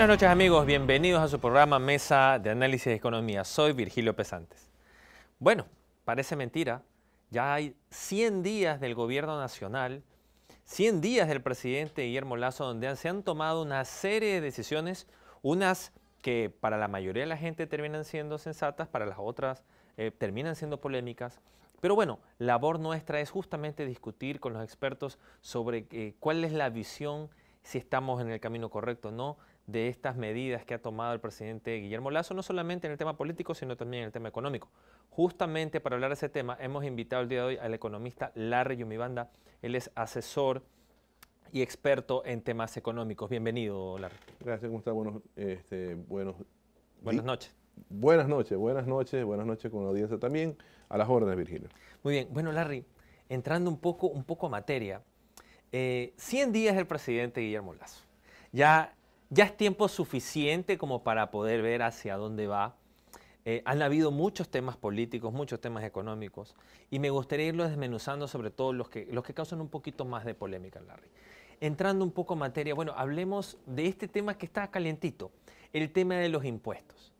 Buenas noches amigos, bienvenidos a su programa Mesa de Análisis de Economía. Soy Virgilio Pesantes. Bueno, parece mentira, ya hay 100 días del gobierno nacional, 100 días del presidente Guillermo Lazo, donde se han tomado una serie de decisiones, unas que para la mayoría de la gente terminan siendo sensatas, para las otras eh, terminan siendo polémicas. Pero bueno, labor nuestra es justamente discutir con los expertos sobre eh, cuál es la visión, si estamos en el camino correcto o no, de estas medidas que ha tomado el presidente Guillermo Lazo, no solamente en el tema político, sino también en el tema económico. Justamente para hablar de ese tema, hemos invitado el día de hoy al economista Larry Yumibanda. Él es asesor y experto en temas económicos. Bienvenido, Larry. Gracias, ¿cómo está? Buenos, este, buenas noches. Buenas noches, buenas noches, buenas noches con la audiencia también. A las órdenes, Virgilio. Muy bien. Bueno, Larry, entrando un poco, un poco a materia. 100 eh, días del presidente Guillermo Lazo. Ya ya es tiempo suficiente como para poder ver hacia dónde va. Eh, han habido muchos temas políticos, muchos temas económicos, y me gustaría irlo desmenuzando sobre todo los que, los que causan un poquito más de polémica, Larry. Entrando un poco en materia, bueno, hablemos de este tema que está calientito, el tema de los impuestos.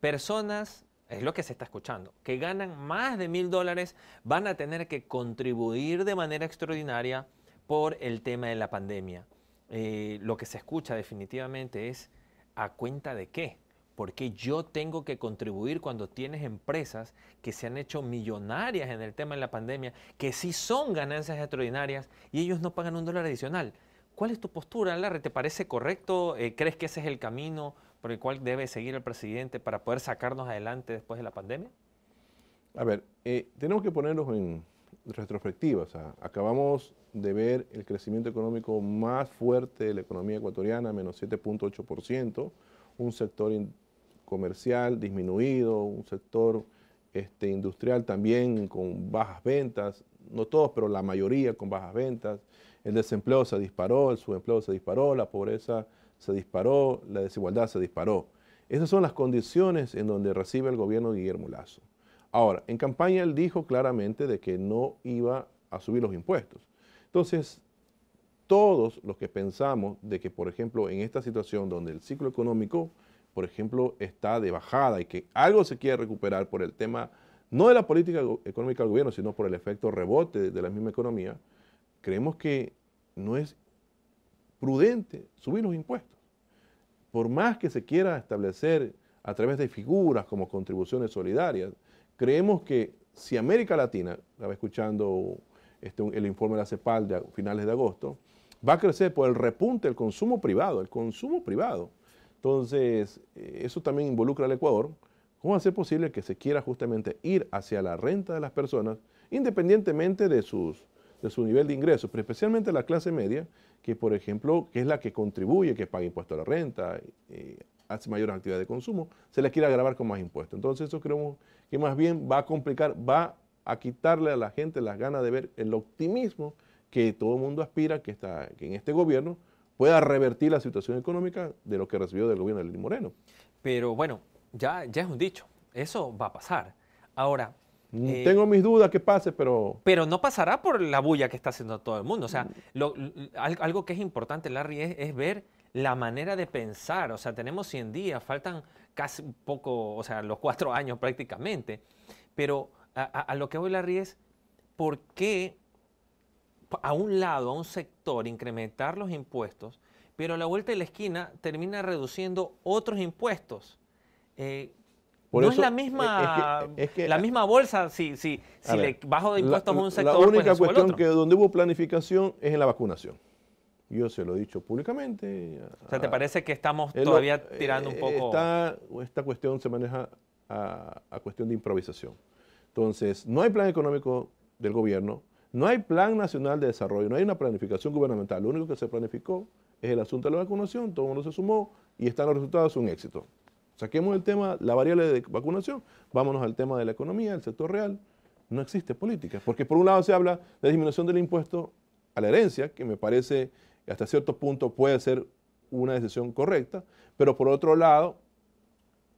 Personas, es lo que se está escuchando, que ganan más de mil dólares van a tener que contribuir de manera extraordinaria por el tema de la pandemia. Eh, lo que se escucha definitivamente es a cuenta de qué. Porque yo tengo que contribuir cuando tienes empresas que se han hecho millonarias en el tema de la pandemia, que sí son ganancias extraordinarias y ellos no pagan un dólar adicional. ¿Cuál es tu postura, Larry? ¿Te parece correcto? Eh, ¿Crees que ese es el camino por el cual debe seguir el presidente para poder sacarnos adelante después de la pandemia? A ver, eh, tenemos que ponerlos en, retrospectiva. O sea, acabamos de ver el crecimiento económico más fuerte de la economía ecuatoriana, menos 7.8%, un sector comercial disminuido, un sector este, industrial también con bajas ventas, no todos, pero la mayoría con bajas ventas. El desempleo se disparó, el subempleo se disparó, la pobreza se disparó, la desigualdad se disparó. Esas son las condiciones en donde recibe el gobierno de Guillermo Lazo. Ahora, en campaña él dijo claramente de que no iba a subir los impuestos. Entonces, todos los que pensamos de que, por ejemplo, en esta situación donde el ciclo económico, por ejemplo, está de bajada y que algo se quiere recuperar por el tema, no de la política económica del gobierno, sino por el efecto rebote de la misma economía, creemos que no es prudente subir los impuestos. Por más que se quiera establecer a través de figuras como contribuciones solidarias, creemos que si América Latina, estaba escuchando este, el informe de la CEPAL de finales de agosto, va a crecer por el repunte del consumo privado, el consumo privado. Entonces, eh, eso también involucra al Ecuador. ¿Cómo hacer posible que se quiera justamente ir hacia la renta de las personas, independientemente de, sus, su nivel de ingresos, pero especialmente la clase media, que por ejemplo, que es la que contribuye, que paga impuesto a la renta, eh, hace mayor actividad de consumo, se les quiere agravar con más impuestos. Entonces eso creemos que más bien va a complicar, va a quitarle a la gente las ganas de ver el optimismo que todo el mundo aspira que, está, en este gobierno pueda revertir la situación económica de lo que recibió del gobierno de Lili Moreno. Pero bueno, ya, ya es un dicho, eso va a pasar. Ahora, mm, eh, Tengo mis dudas que pase, pero... Pero no pasará por la bulla que está haciendo todo el mundo. O sea, algo que es importante, Larry, es ver la manera de pensar. O sea, tenemos 100 días, faltan casi poco, o sea, los cuatro años prácticamente. Pero a, lo que voy, la es por qué a un lado, a un sector, incrementar los impuestos, pero a la vuelta de la esquina termina reduciendo otros impuestos. Eh, no es la eh, misma, la misma bolsa si, si, si le bajo de impuestos a un sector. La pues única cuestión que donde hubo planificación es en la vacunación. Yo se lo he dicho públicamente. O sea, ¿te parece que estamos todavía eh, tirando un poco? Esta, esta cuestión se maneja a, cuestión de improvisación. Entonces, no hay plan económico del gobierno, no hay plan nacional de desarrollo, no hay una planificación gubernamental. Lo único que se planificó es el asunto de la vacunación, todo el mundo se sumó y están los resultados, un éxito. Saquemos el tema, la variable de vacunación, vámonos al tema de la economía, el sector real. No existe política, porque por un lado se habla de disminución del impuesto a la herencia, que me parece hasta cierto punto puede ser una decisión correcta, pero por otro lado,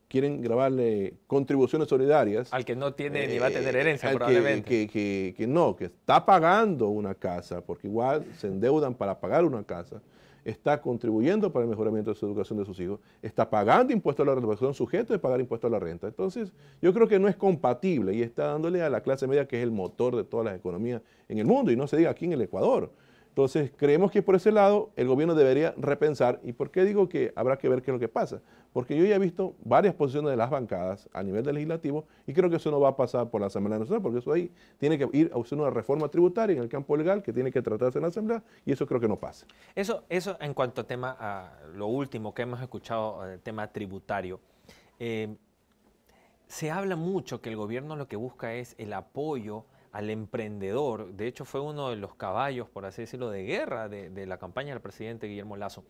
quieren grabarle contribuciones solidarias. Al que no tiene ni va a tener eh, herencia, probablemente. Que, no, que está pagando una casa, porque igual se endeudan para pagar una casa, está contribuyendo para el mejoramiento de su educación de sus hijos, está pagando impuestos a la renta, son sujetos de pagar impuestos a la renta. Entonces, yo creo que no es compatible y está dándole a la clase media, que es el motor de todas las economías en el mundo, y no se diga aquí en el Ecuador. Entonces, creemos que por ese lado el gobierno debería repensar. ¿Y por qué digo que habrá que ver qué es lo que pasa? Porque yo ya he visto varias posiciones de las bancadas a nivel legislativo y creo que eso no va a pasar por la Asamblea Nacional, porque eso ahí tiene que ir a usar una reforma tributaria en el campo legal que tiene que tratarse en la Asamblea y eso creo que no pasa. Eso, eso en cuanto a tema, a lo último que hemos escuchado, el eh, tema tributario. Eh, se habla mucho que el gobierno lo que busca es el apoyo al emprendedor. De hecho, fue uno de los caballos, por así decirlo, de guerra de, la campaña del presidente Guillermo Lazo.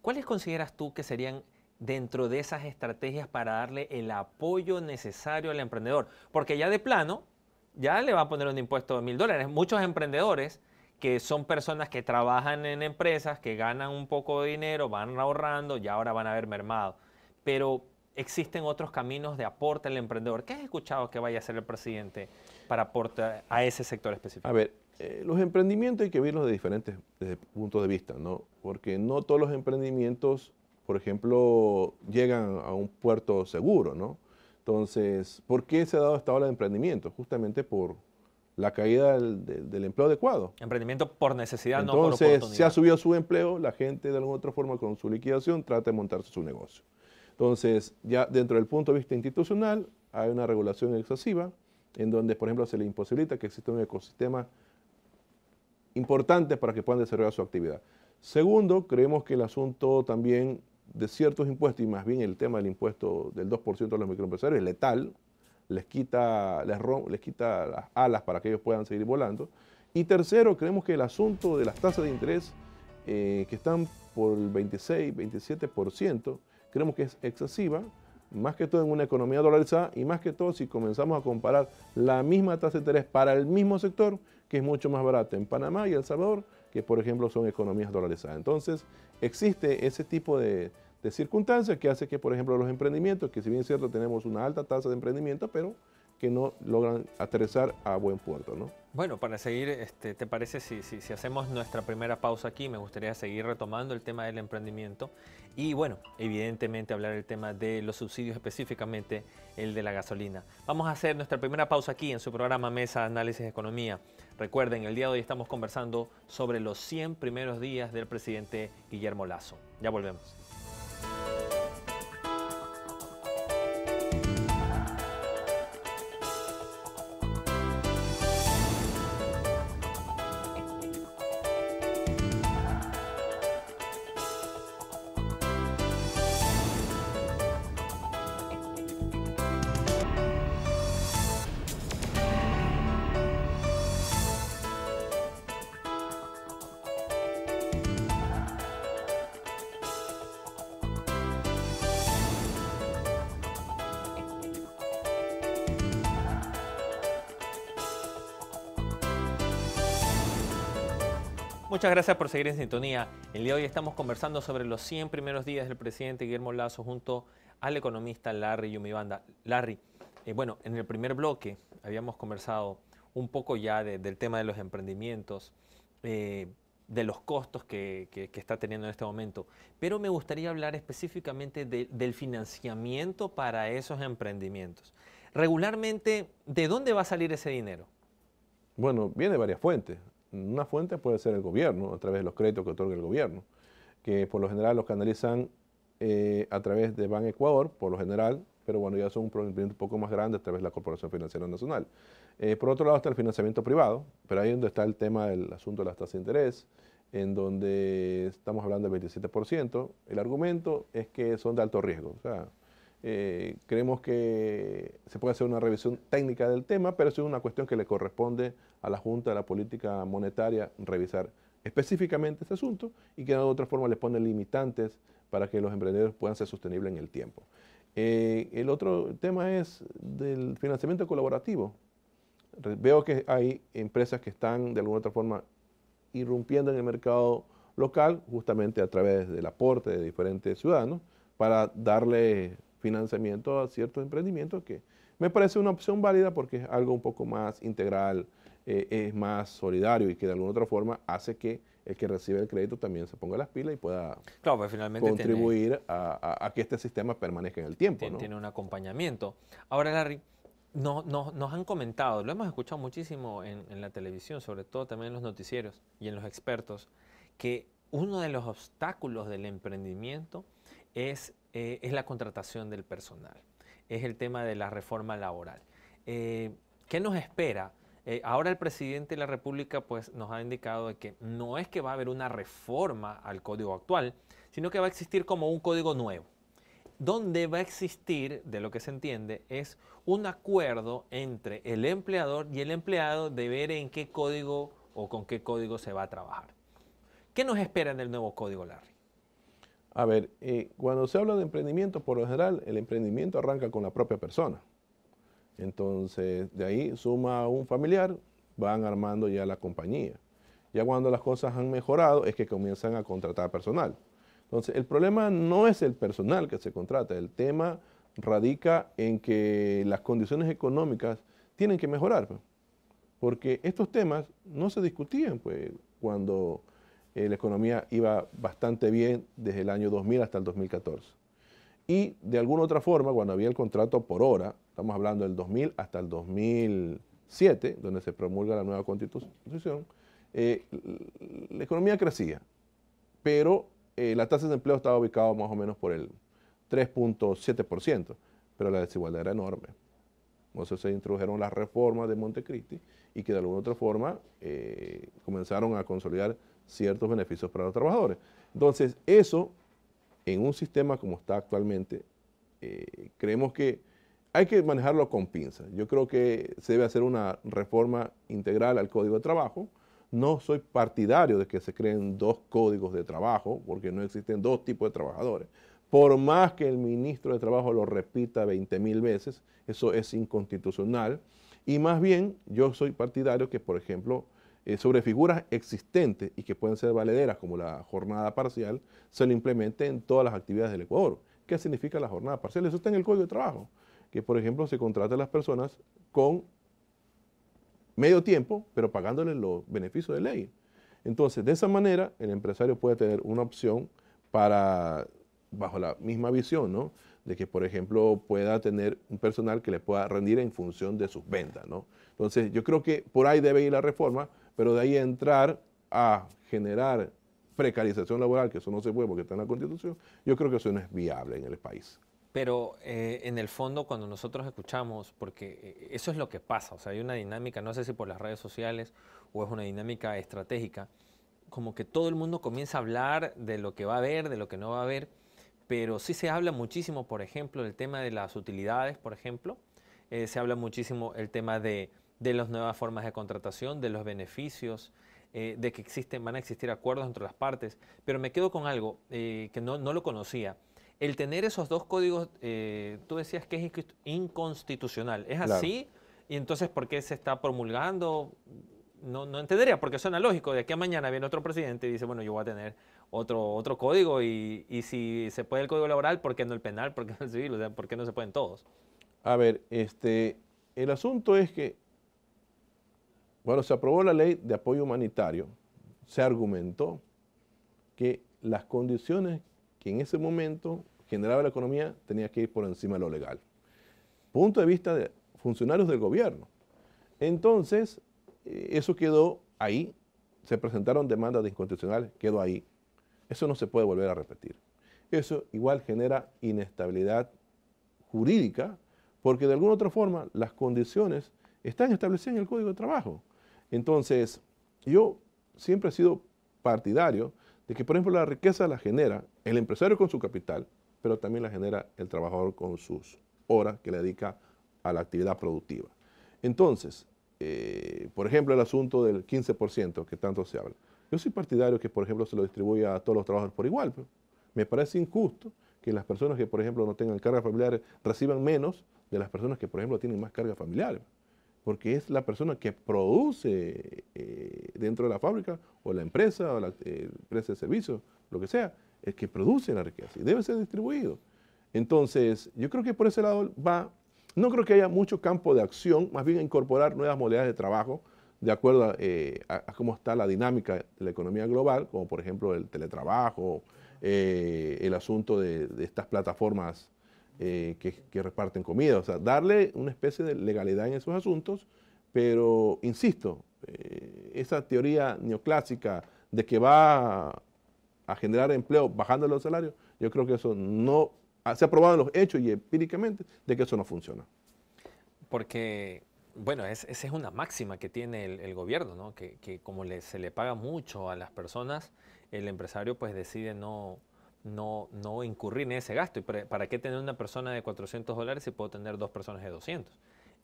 ¿Cuáles consideras tú que serían dentro de esas estrategias para darle el apoyo necesario al emprendedor? Porque ya de plano, ya le va a poner un impuesto de mil dólares. Muchos emprendedores que son personas que trabajan en empresas, que ganan un poco de dinero, van ahorrando y ahora van a ver mermado. Pero existen otros caminos de aporte al emprendedor. ¿Qué has escuchado que vaya a hacer el presidente para aportar a ese sector específico? A ver, eh, los emprendimientos hay que verlos de diferentes puntos de vista, ¿no? Porque no todos los emprendimientos, por ejemplo, llegan a un puerto seguro, ¿no? Entonces, ¿por qué se ha dado esta ola de emprendimiento? Justamente por la caída del, empleo adecuado. Emprendimiento por necesidad, no por oportunidad. Entonces, se ha subido su empleo, la gente de alguna otra forma con su liquidación trata de montarse su negocio. Entonces, ya dentro del punto de vista institucional, hay una regulación excesiva, en donde, por ejemplo, se le imposibilita que exista un ecosistema importante para que puedan desarrollar su actividad. Segundo, creemos que el asunto también de ciertos impuestos, y más bien el tema del impuesto del 2% de los microempresarios, es letal, les quita, les, quita las alas para que ellos puedan seguir volando. Y tercero, creemos que el asunto de las tasas de interés, eh, que están por el 26, 27%, creemos que es excesiva, más que todo en una economía dolarizada y más que todo si comenzamos a comparar la misma tasa de interés para el mismo sector, que es mucho más barata en Panamá y El Salvador, que por ejemplo son economías dolarizadas. Entonces, existe ese tipo de, circunstancias que hace que, por ejemplo, los emprendimientos, que si bien es cierto tenemos una alta tasa de emprendimiento, pero que no logran aterrizar a buen puerto. ¿no? Bueno, para seguir, este, ¿te parece si, si, hacemos nuestra primera pausa aquí? Me gustaría seguir retomando el tema del emprendimiento y, bueno, evidentemente hablar el tema de los subsidios, específicamente el de la gasolina. Vamos a hacer nuestra primera pausa aquí en su programa Mesa Análisis de Economía. Recuerden, el día de hoy estamos conversando sobre los 100 primeros días del presidente Guillermo Lazo. Ya volvemos. Muchas gracias por seguir en sintonía. El día de hoy estamos conversando sobre los 100 primeros días del presidente Guillermo Lazo junto al economista Larry Yumibanda. Larry, eh, bueno, en el primer bloque habíamos conversado un poco ya del tema de los emprendimientos, eh, de los costos que, está teniendo en este momento, pero me gustaría hablar específicamente del financiamiento para esos emprendimientos. Regularmente, ¿de dónde va a salir ese dinero? Bueno, viene de varias fuentes. Una fuente puede ser el gobierno, a través de los créditos que otorga el gobierno, que por lo general los canalizan eh, a través de Ban Ecuador, por lo general, pero bueno, ya son un un poco más grande a través de la Corporación Financiera Nacional. Eh, por otro lado está el financiamiento privado, pero ahí donde está el tema del asunto de las tasas de interés, en donde estamos hablando del 27%. El argumento es que son de alto riesgo. O eh, creemos que se puede hacer una revisión técnica del tema, pero eso es una cuestión que le corresponde a la Junta de la Política Monetaria revisar específicamente este asunto y que de otra forma les pone limitantes para que los emprendedores puedan ser sostenibles en el tiempo. Eh, el otro tema es del financiamiento colaborativo. Veo que hay empresas que están de alguna otra forma irrumpiendo en el mercado local justamente a través del aporte de diferentes ciudadanos para darle financiamiento a ciertos emprendimientos que me parece una opción válida porque es algo un poco más integral, eh, es más solidario y que de alguna otra forma hace que el que recibe el crédito también se ponga las pilas y pueda claro, pues finalmente contribuir a, que este sistema permanezca en el tiempo. Tiene, un acompañamiento. Ahora, Larry, no, nos han comentado, lo hemos escuchado muchísimo en, en, la televisión, sobre todo también en los noticieros y en los expertos, que uno de los obstáculos del emprendimiento es eh, es la contratación del personal, es el tema de la reforma laboral. Eh, ¿Qué nos espera? Eh, ahora el presidente de la República pues, nos ha indicado que no es que va a haber una reforma al código actual, sino que va a existir como un código nuevo, donde va a existir, de lo que se entiende, es un acuerdo entre el empleador y el empleado de ver en qué código o con qué código se va a trabajar. ¿Qué nos espera en el nuevo código, Larry? A ver, eh, cuando se habla de emprendimiento, por lo general, el emprendimiento arranca con la propia persona. Entonces, de ahí suma un familiar, van armando ya la compañía. Ya cuando las cosas han mejorado, es que comienzan a contratar personal. Entonces, el problema no es el personal que se contrata, el tema radica en que las condiciones económicas tienen que mejorar, pues. porque estos temas no se discutían pues, cuando eh, la economía iba bastante bien desde el año 2000 hasta el 2014. Y de alguna otra forma, cuando había el contrato por hora, estamos hablando del 2000 hasta el 2007, donde se promulga la nueva constitución, eh, la economía crecía, pero eh, la tasa de empleo estaba ubicada más o menos por el 3.7%, pero la desigualdad era enorme. Entonces se introdujeron las reformas de Montecristi y que de alguna otra forma eh, comenzaron a consolidar ciertos beneficios para los trabajadores. Entonces, eso, en un sistema como está actualmente, eh, creemos que hay que manejarlo con pinzas. Yo creo que se debe hacer una reforma integral al Código de Trabajo. No soy partidario de que se creen dos códigos de trabajo, porque no existen dos tipos de trabajadores. Por más que el ministro de Trabajo lo repita 20.000 veces, eso es inconstitucional. Y más bien, yo soy partidario que, por ejemplo, eh, sobre figuras existentes y que pueden ser valederas como la jornada parcial, se lo implemente en todas las actividades del Ecuador. ¿Qué significa la jornada parcial? Eso está en el Código de Trabajo, que por ejemplo se contrata a las personas con medio tiempo, pero pagándoles los beneficios de ley. Entonces, de esa manera, el empresario puede tener una opción para, bajo la misma visión, ¿no? de que, por ejemplo, pueda tener un personal que le pueda rendir en función de sus ventas, Entonces, yo creo que por ahí debe ir la reforma, pero de ahí entrar a generar precarización laboral, que eso no se puede porque está en la Constitución, yo creo que eso no es viable en el país. Pero eh, en el fondo, cuando nosotros escuchamos, porque eh, eso es lo que pasa, o sea, hay una dinámica, no sé si por las redes sociales o es una dinámica estratégica, como que todo el mundo comienza a hablar de lo que va a haber, de lo que no va a haber, pero sí se habla muchísimo, por ejemplo, del tema de las utilidades, por ejemplo, eh, se habla muchísimo el tema de de las nuevas formas de contratación, de los beneficios, eh, de que existen, van a existir acuerdos entre las partes. Pero me quedo con algo eh, que no, no, lo conocía. El tener esos dos códigos, eh, tú decías que es inconstitucional. ¿Es así? ¿Y entonces por qué se está promulgando? No, entendería, porque suena lógico. De aquí a mañana viene otro presidente y dice, bueno, yo voy a tener otro, otro código y, y, si se puede el código laboral, ¿por qué no el penal? ¿Por qué no el civil? O sea, ¿por qué no se pueden todos? A ver, este, el asunto es que bueno, se aprobó la ley de apoyo humanitario. Se argumentó que las condiciones que en ese momento generaba la economía tenía que ir por encima de lo legal. Punto de vista de funcionarios del gobierno. Entonces, eh, eso quedó ahí. Se presentaron demandas de inconstitucionales, quedó ahí. Eso no se puede volver a repetir. Eso igual genera inestabilidad jurídica, porque de alguna u otra forma las condiciones están establecidas en el Código de Trabajo. Entonces, yo siempre he sido partidario de que, por ejemplo, la riqueza la genera el empresario con su capital, pero también la genera el trabajador con sus horas que le dedica a la actividad productiva. Entonces, eh, por ejemplo, el asunto del 15% que tanto se habla. Yo soy partidario que, por ejemplo, se lo distribuya a todos los trabajadores por igual. Pero me parece injusto que las personas que, por ejemplo, no tengan carga familiar reciban menos de las personas que, por ejemplo, tienen más carga familiar porque es la persona que produce eh, dentro de la fábrica o la empresa o la eh, empresa de servicios, lo que sea, el que produce la riqueza y debe ser distribuido. Entonces, yo creo que por ese lado va, no creo que haya mucho campo de acción, más bien incorporar nuevas modalidades de trabajo de acuerdo a, eh, cómo está la dinámica de la economía global, como por ejemplo el teletrabajo, el asunto de estas plataformas eh, que, reparten comida. O sea, darle una especie de legalidad en esos asuntos, pero insisto, eh, esa teoría neoclásica de que va a generar empleo bajando los salarios, yo creo que eso no ah, se ha probado en los hechos y empíricamente de que eso no funciona. Porque, bueno, esa es una máxima que tiene el, gobierno, ¿no? que, como se le paga mucho a las personas, el empresario pues decide no, no, no incurrir en ese gasto. ¿Y para, qué tener una persona de 400 dólares si puedo tener dos personas de 200?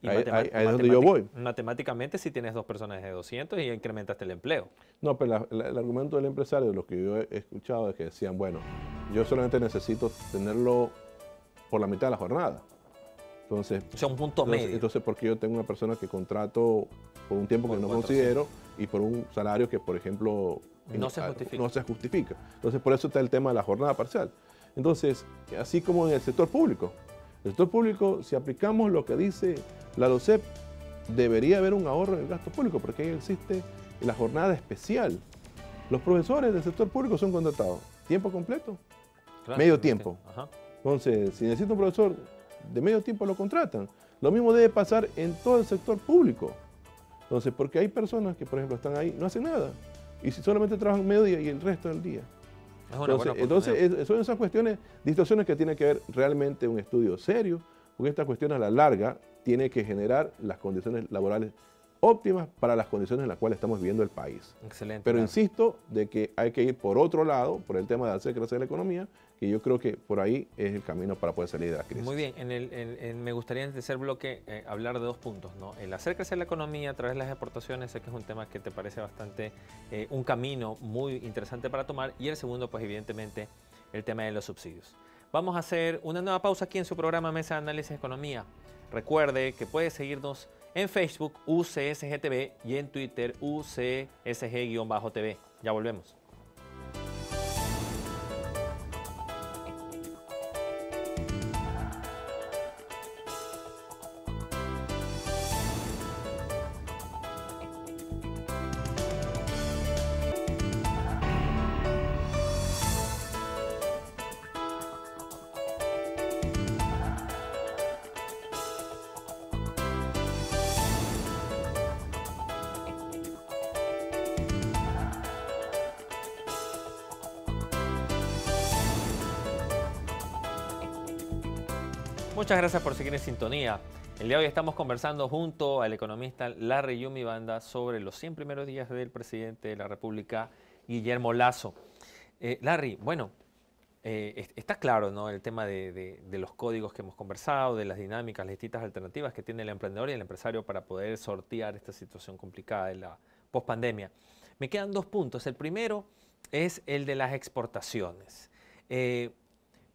Y ahí, donde yo voy. Matemáticamente, si tienes dos personas de 200 y incrementaste el empleo. No, pero el argumento del empresario, de los que yo he escuchado, es que decían, bueno, yo solamente necesito tenerlo por la mitad de la jornada. Entonces, o sea, un punto medio. Entonces, porque yo tengo una persona que contrato por un tiempo que no considero y por un salario que, por ejemplo, no se ah, justifica. No se justifica. Entonces, por eso está el tema de la jornada parcial. Entonces, así como en el sector público. el sector público, si aplicamos lo que dice la LOCEP, debería haber un ahorro en el gasto público, porque ahí existe la jornada especial. Los profesores del sector público son contratados. ¿Tiempo completo? medio tiempo. Entonces, si necesita un profesor de medio tiempo, lo contratan. Lo mismo debe pasar en todo el sector público. Entonces, porque hay personas que, por ejemplo, están ahí, no hacen nada y si solamente trabajan medio día y el resto del día. Es una entonces, entonces, son esas cuestiones, distorsiones que tiene que ver realmente un estudio serio, porque esta cuestión a la larga tiene que generar las condiciones laborales óptimas para las condiciones en las cuales estamos viviendo el país. Excelente. Pero insisto de que hay que ir por otro lado, por el tema de hacer crecer la economía que yo creo que por ahí es el camino para poder salir de la crisis. Muy bien, me gustaría en el tercer bloque eh, hablar de dos puntos, ¿no? El hacer crecer la economía a través de las exportaciones, sé que es un tema que te parece bastante, eh, un camino muy interesante para tomar, y el segundo, pues evidentemente, el tema de los subsidios. Vamos a hacer una nueva pausa aquí en su programa Mesa de Análisis de Economía. Recuerde que puede seguirnos en Facebook UCSGTV y en Twitter UCSG-TV. Ya volvemos. Muchas gracias por seguir en sintonía. El día de hoy estamos conversando junto al economista Larry Yumi Banda sobre los 100 primeros días del presidente de la República, Guillermo Lazo. Eh, Larry, bueno, eh, está claro ¿no? el tema de, los códigos que hemos conversado, de las dinámicas, las distintas alternativas que tiene el emprendedor y el empresario para poder sortear esta situación complicada de la pospandemia. Me quedan dos puntos. El primero es el de las exportaciones. Eh,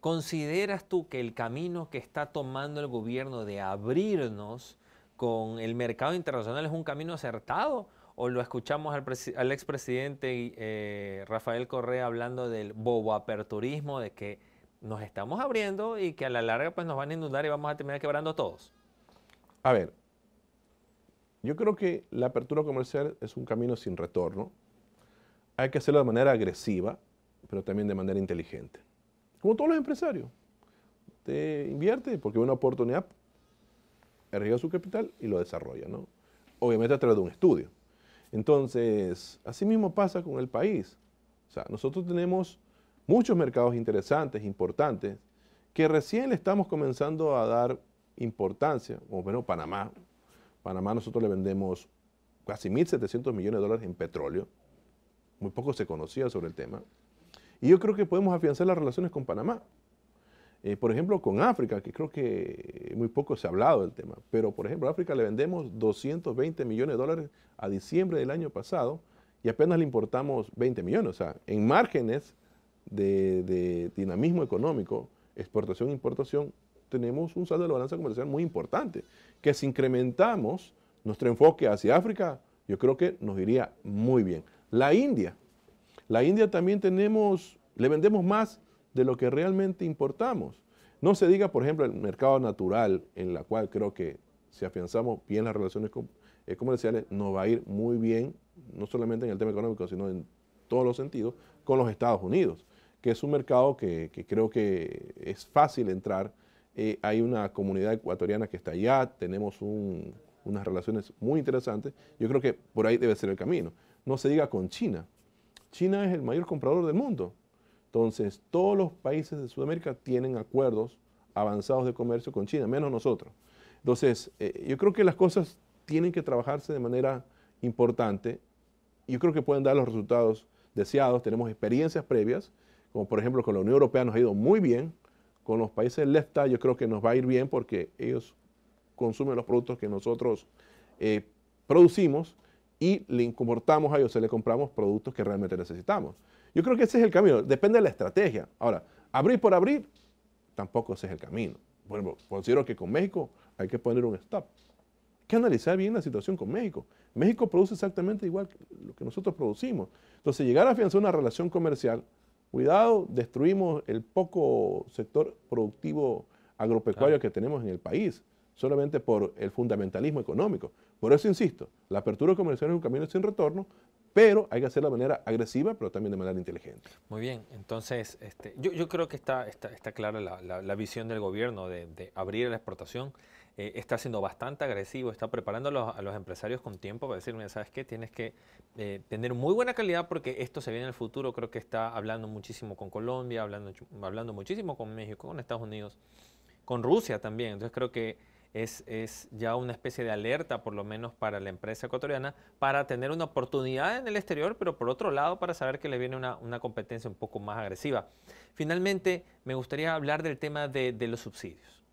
¿Consideras tú que el camino que está tomando el gobierno de abrirnos con el mercado internacional es un camino acertado? ¿O lo escuchamos al, expresidente eh, Rafael Correa hablando del boboaperturismo, de que nos estamos abriendo y que a la larga pues, nos van a inundar y vamos a terminar quebrando todos? A ver, yo creo que la apertura comercial es un camino sin retorno. Hay que hacerlo de manera agresiva, pero también de manera inteligente. Como todos los empresarios. Usted invierte porque ve una oportunidad, arriesga su capital y lo desarrolla, ¿no? Obviamente a través de un estudio. Entonces, así mismo pasa con el país. O sea, nosotros tenemos muchos mercados interesantes, importantes, que recién le estamos comenzando a dar importancia, como menos Panamá. Panamá nosotros le vendemos casi 1.700 millones de dólares en petróleo. Muy poco se conocía sobre el tema. Y yo creo que podemos afianzar las relaciones con Panamá. Eh, por ejemplo, con África, que creo que muy poco se ha hablado del tema, pero por ejemplo, a África le vendemos 220 millones de dólares a diciembre del año pasado y apenas le importamos 20 millones. O sea, en márgenes de, dinamismo económico, exportación e importación, tenemos un saldo de la balanza comercial muy importante, que si incrementamos nuestro enfoque hacia África, yo creo que nos iría muy bien. La India, la India también tenemos, le vendemos más de lo que realmente importamos. No se diga, por ejemplo, el mercado natural, en la cual creo que si afianzamos bien las relaciones eh, comerciales, nos va a ir muy bien, no solamente en el tema económico, sino en todos los sentidos, con los Estados Unidos, que es un mercado que, creo que es fácil entrar. Eh, hay una comunidad ecuatoriana que está allá, tenemos unas relaciones muy interesantes. Yo creo que por ahí debe ser el camino. No se diga con China, China es el mayor comprador del mundo. Entonces, todos los países de Sudamérica tienen acuerdos avanzados de comercio con China, menos nosotros. Entonces, eh, yo creo que las cosas tienen que trabajarse de manera importante. Yo creo que pueden dar los resultados deseados. Tenemos experiencias previas, como por ejemplo con la Unión Europea nos ha ido muy bien. Con los países del EFTA yo creo que nos va a ir bien porque ellos consumen los productos que nosotros eh, producimos y le importamos a ellos, se le compramos productos que realmente necesitamos. Yo creo que ese es el camino, depende de la estrategia. Ahora, abrir por abrir, tampoco ese es el camino. Bueno, considero que con México hay que poner un stop. Hay que analizar bien la situación con México. México produce exactamente igual que lo que nosotros producimos. Entonces, llegar a afianzar una relación comercial, cuidado, destruimos el poco sector productivo agropecuario que tenemos en el país, solamente por el fundamentalismo económico. Por eso insisto, la apertura comercial es un camino sin retorno, pero hay que hacerla de manera agresiva, pero también de manera inteligente. Muy bien, entonces este, yo, creo que está, clara la, visión del gobierno de, abrir la exportación. Eh, está siendo bastante agresivo, está preparando a los, empresarios con tiempo para decirme, ¿sabes qué? Tienes que eh, tener muy buena calidad porque esto se viene en el futuro. Creo que está hablando muchísimo con Colombia, hablando, hablando muchísimo con México, con Estados Unidos, con Rusia también. Entonces creo que es, ya una especie de alerta, por lo menos para la empresa ecuatoriana, para tener una oportunidad en el exterior, pero por otro lado para saber que le viene una, competencia un poco más agresiva. Finalmente, me gustaría hablar del tema de, los subsidios.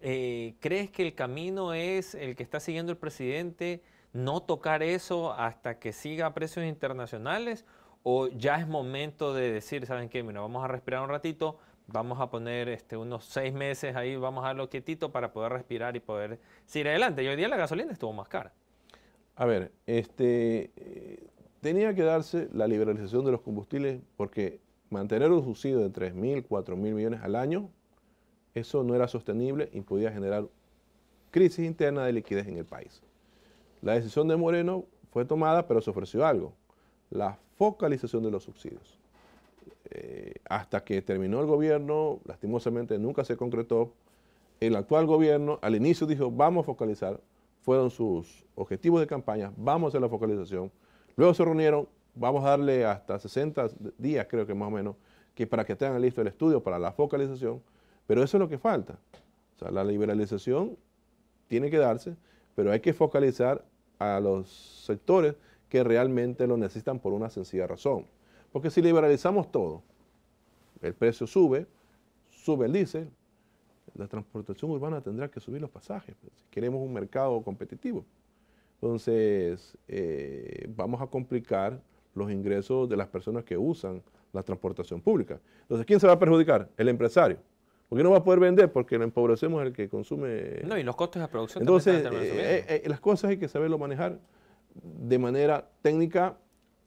Eh, ¿Crees que el camino es el que está siguiendo el presidente, no tocar eso hasta que siga a precios internacionales? ¿O ya es momento de decir, ¿saben qué? Mira, vamos a respirar un ratito, vamos a poner este, unos seis meses ahí, vamos a darlo quietito para poder respirar y poder seguir adelante. Y hoy día la gasolina estuvo más cara. A ver, este, eh, tenía que darse la liberalización de los combustibles porque mantener un subsidio de 3.000, 4.000 millones al año, eso no era sostenible y podía generar crisis interna de liquidez en el país. La decisión de Moreno fue tomada, pero se ofreció algo, la focalización de los subsidios. Eh, hasta que terminó el gobierno, lastimosamente nunca se concretó, el actual gobierno al inicio dijo vamos a focalizar, fueron sus objetivos de campaña, vamos a hacer la focalización, luego se reunieron, vamos a darle hasta 60 días creo que más o menos, que para que tengan listo el estudio para la focalización, pero eso es lo que falta. sea, la liberalización tiene que darse, pero hay que focalizar a los sectores que realmente lo necesitan por una sencilla razón. Porque si liberalizamos todo, el precio sube, sube el diésel, la transportación urbana tendrá que subir los pasajes. Si queremos un mercado competitivo. Entonces, eh, vamos a complicar los ingresos de las personas que usan la transportación pública. Entonces, ¿quién se va a perjudicar? El empresario. Porque no va a poder vender porque lo empobrecemos el que consume. No, y los costes de producción. Entonces, también eh, eh, las cosas hay que saberlo manejar de manera técnica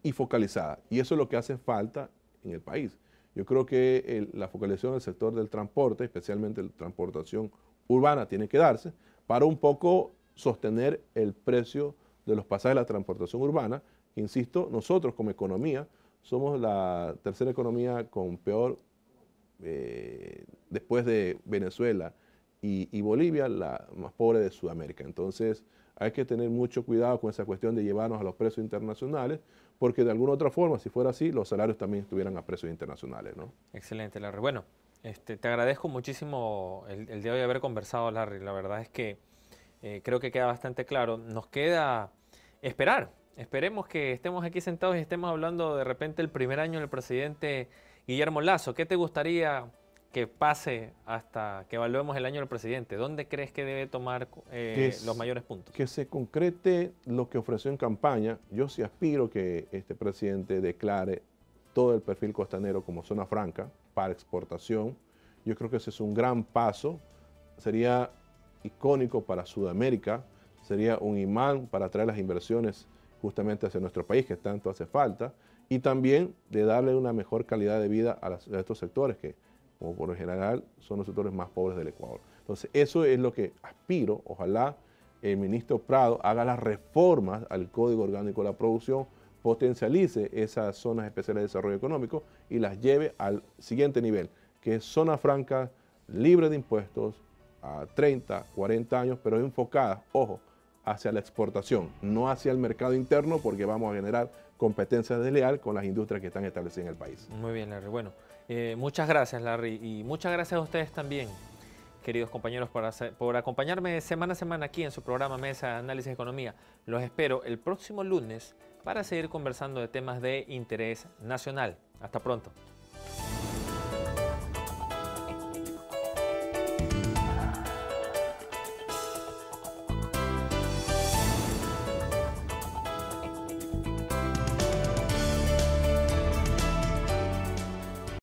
y focalizada. Y eso es lo que hace falta en el país. Yo creo que la focalización del sector del transporte, especialmente la transportación urbana, tiene que darse para un poco sostener el precio de los pasajes de la transportación urbana. Insisto, nosotros como economía somos la tercera economía con peor, eh, después de Venezuela y, Bolivia, la más pobre de Sudamérica. Entonces hay que tener mucho cuidado con esa cuestión de llevarnos a los precios internacionales, porque de alguna otra forma, si fuera así, los salarios también estuvieran a precios internacionales. ¿no? Excelente, Larry. Bueno, este, te agradezco muchísimo el, día de hoy haber conversado, Larry. La verdad es que eh, creo que queda bastante claro. Nos queda esperar. Esperemos que estemos aquí sentados y estemos hablando de repente el primer año del presidente Guillermo Lazo. ¿Qué te gustaría que pase hasta que evaluemos el año del presidente, ¿dónde crees que debe tomar eh, los mayores puntos? Que se concrete lo que ofreció en campaña. Yo sí aspiro que este presidente declare todo el perfil costanero como zona franca para exportación. Yo creo que ese es un gran paso. Sería icónico para Sudamérica, sería un imán para atraer las inversiones justamente hacia nuestro país, que tanto hace falta, y también de darle una mejor calidad de vida a estos sectores que como por lo general son los sectores más pobres del Ecuador. Entonces, eso es lo que aspiro. Ojalá el ministro Prado haga las reformas al Código Orgánico de la Producción, potencialice esas zonas especiales de desarrollo económico y las lleve al siguiente nivel, que es zona franca, libre de impuestos, a 30, 40 años, pero enfocada, ojo, hacia la exportación, no hacia el mercado interno, porque vamos a generar competencia desleal con las industrias que están establecidas en el país. Muy bien, Larry. Bueno. Eh, muchas gracias, Larry, y muchas gracias a ustedes también, queridos compañeros, por, por acompañarme semana a semana aquí en su programa Mesa Análisis de Economía. Los espero el próximo lunes para seguir conversando de temas de interés nacional. Hasta pronto.